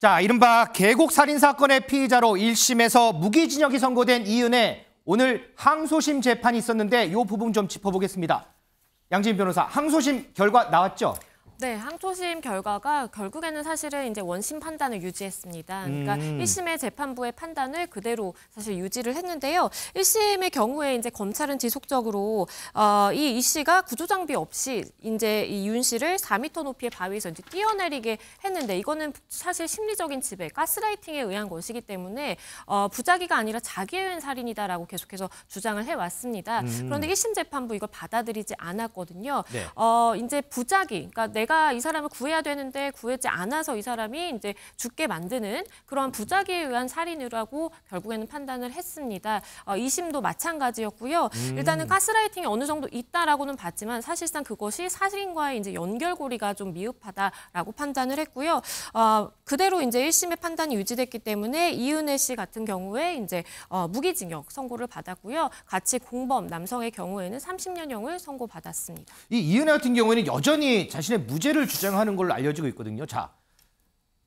자, 이른바 계곡 살인 사건의 피의자로 1심에서 무기징역이 선고된 이은혜 오늘 항소심 재판이 있었는데 이 부분 좀 짚어보겠습니다. 양진 변호사, 항소심 결과 나왔죠? 네, 항소심 결과가 결국에는 사실은 이제 원심 판단을 유지했습니다. 그러니까 음. 1심의 재판부의 판단을 그대로 사실 유지를 했는데요. 1심의 경우에 이제 검찰은 지속적으로 어, 이이 씨가 구조 장비 없이 이제 이 윤 씨를 4미터 높이의 바위에서 이제 뛰어내리게 했는데 이거는 사실 심리적인 지배, 가스라이팅에 의한 것이기 때문에 어, 부작위가 아니라 자기에 의한 살인이다라고 계속해서 주장을 해 왔습니다. 음. 그런데 1심 재판부 이걸 받아들이지 않았거든요. 네. 어, 이제 부작위, 그러니까 내 내가 이 사람을 구해야 되는데 구하지 않아서 이 사람이 이제 죽게 만드는 그런 부작위에 의한 살인이라고 결국에는 판단을 했습니다. 어, 2심도 마찬가지였고요. 음. 일단은 가스라이팅이 어느 정도 있다라고는 봤지만 사실상 그것이 살인과의 이제 연결고리가 좀 미흡하다라고 판단을 했고요. 어, 그대로 이제 1심의 판단이 유지됐기 때문에 이은혜 씨 같은 경우에 이제 어, 무기징역 선고를 받았고요. 같이 공범 남성의 경우에는 30년형을 선고받았습니다. 이 이은혜 같은 경우에는 여전히 자신의 무 무죄를 주장하는 걸로 알려지고 있거든요. 자,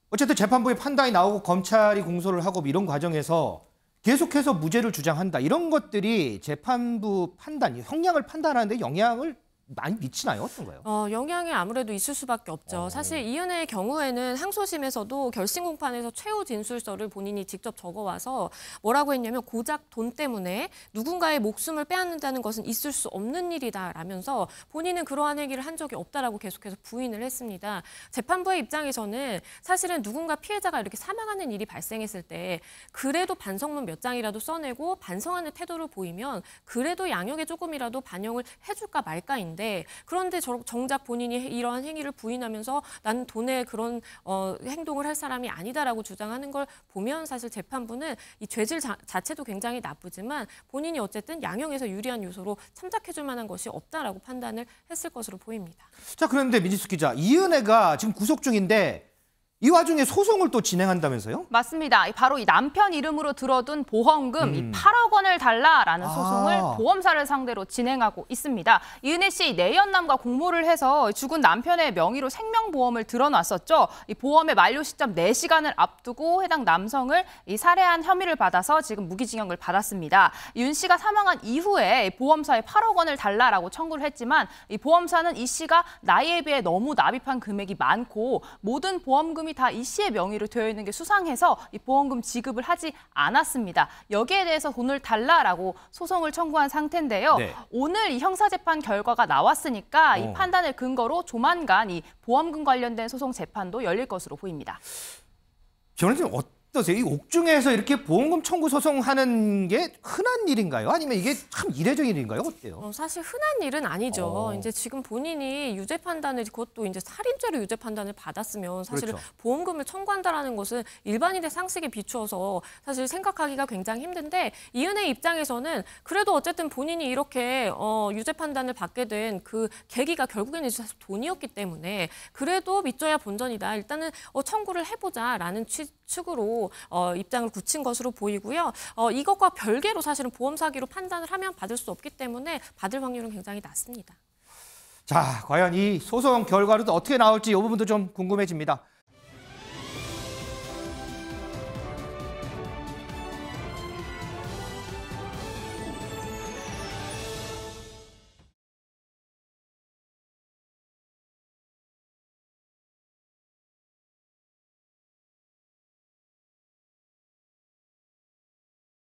어쨌든 재판부의 판단이 나오고 검찰이 공소를 하고 이런 과정에서 계속해서 무죄를 주장한다. 이런 것들이 재판부 판단, 형량을 판단하는데 영향을 많이 미치나요? 어떤가요? 어, 영향이 아무래도 있을 수밖에 없죠. 어... 사실 이은혜의 경우에는 항소심에서도 결심 공판에서 최후 진술서를 본인이 직접 적어와서 뭐라고 했냐면 고작 돈 때문에 누군가의 목숨을 빼앗는다는 것은 있을 수 없는 일이다라면서 본인은 그러한 행위를 한 적이 없다라고 계속해서 부인을 했습니다. 재판부의 입장에서는 사실은 누군가 피해자가 이렇게 사망하는 일이 발생했을 때 그래도 반성문 몇 장이라도 써내고 반성하는 태도를 보이면 그래도 양형에 조금이라도 반영을 해줄까 말까인데 건데 그런데 저, 정작 본인이 이러한 행위를 부인하면서 나는 돈에 그런 어, 행동을 할 사람이 아니다라고 주장하는 걸 보면 사실 재판부는 이 죄질 자, 체도 굉장히 나쁘지만 본인이 어쨌든 양형에서 유리한 요소로 참작해줄 만한 것이 없다라고 판단을 했을 것으로 보입니다. 자 그런데 민지숙 기자 이은혜가 지금 구속 중인데 이 와중에 소송을 또 진행한다면서요? 맞습니다. 바로 이 남편 이름으로 들어둔 보험금 음. 8억 원을 달라라는 아. 소송을 아. 보험사를 상대로 진행하고 있습니다. 이은혜 씨 내연남과 공모를 해서 죽은 남편의 명의로 생명보험을 들어놨었죠. 이 보험의 만료 시점 4시간을 앞두고 해당 남성을 이 살해한 혐의를 받아서 지금 무기징역을 받았습니다. 윤 씨가 사망한 이후에 보험사에 8억 원을 달라라고 청구를 했지만 이 보험사는 이 씨가 나이에 비해 너무 납입한 금액이 많고 모든 보험금 보험금이 다이 씨의 명의로 되어 있는 게 수상해서 이 보험금 지급을 하지 않았습니다. 여기에 대해서 돈을 달라라고 소송을 청구한 상태인데요. 네. 오늘 이 형사재판 결과가 나왔으니까 어. 이 판단을 근거로 조만간 이 보험금 관련된 소송 재판도 열릴 것으로 보입니다. 변호사님 어, 어떠세요? 이 옥중에서 이렇게 보험금 청구 소송하는 게 흔한 일인가요? 아니면 이게 참 이례적인 일인가요? 어때요? 어, 사실 흔한 일은 아니죠. 어. 이제 지금 본인이 유죄 판단을 그것도 이제 살인죄로 유죄 판단을 받았으면 사실 그렇죠. 보험금을 청구한다라는 것은 일반인의 상식에 비추어서 사실 생각하기가 굉장히 힘든데 이은혜 입장에서는 그래도 어쨌든 본인이 이렇게 어, 유죄 판단을 받게 된 그 계기가 결국에는 사실 돈이었기 때문에 그래도 믿져야 본전이다. 일단은 어, 청구를 해보자라는 취. 축으로 어, 입장을 굳힌 것으로 보이고요. 어, 이것과 별개로 사실은 보험 사기로 판단을 하면 받을 수 없기 때문에 받을 확률은 굉장히 낮습니다. 자, 과연 이 소송 결과로도 어떻게 나올지 이 부분도 좀 궁금해집니다.